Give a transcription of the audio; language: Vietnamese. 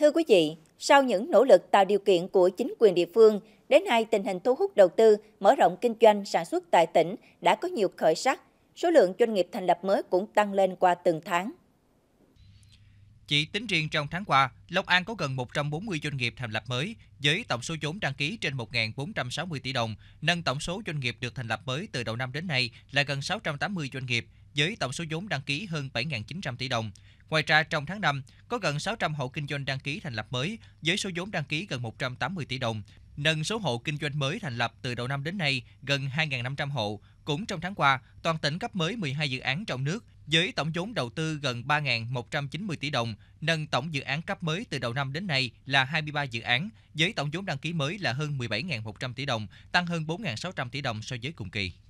Thưa quý vị, sau những nỗ lực tạo điều kiện của chính quyền địa phương, đến nay tình hình thu hút đầu tư, mở rộng kinh doanh, sản xuất tại tỉnh đã có nhiều khởi sắc. Số lượng doanh nghiệp thành lập mới cũng tăng lên qua từng tháng. Chỉ tính riêng trong tháng qua, Long An có gần 140 doanh nghiệp thành lập mới, với tổng số vốn đăng ký trên 1.460 tỷ đồng, nâng tổng số doanh nghiệp được thành lập mới từ đầu năm đến nay là gần 680 doanh nghiệp – với tổng số vốn đăng ký hơn 7.900 tỷ đồng. Ngoài ra, trong tháng 5, có gần 600 hộ kinh doanh đăng ký thành lập mới với số vốn đăng ký gần 180 tỷ đồng, nâng số hộ kinh doanh mới thành lập từ đầu năm đến nay gần 2.500 hộ. Cũng trong tháng qua, toàn tỉnh cấp mới 12 dự án trong nước với tổng vốn đầu tư gần 3.190 tỷ đồng, nâng tổng dự án cấp mới từ đầu năm đến nay là 23 dự án, với tổng vốn đăng ký mới là hơn 17.100 tỷ đồng, tăng hơn 4.600 tỷ đồng so với cùng kỳ.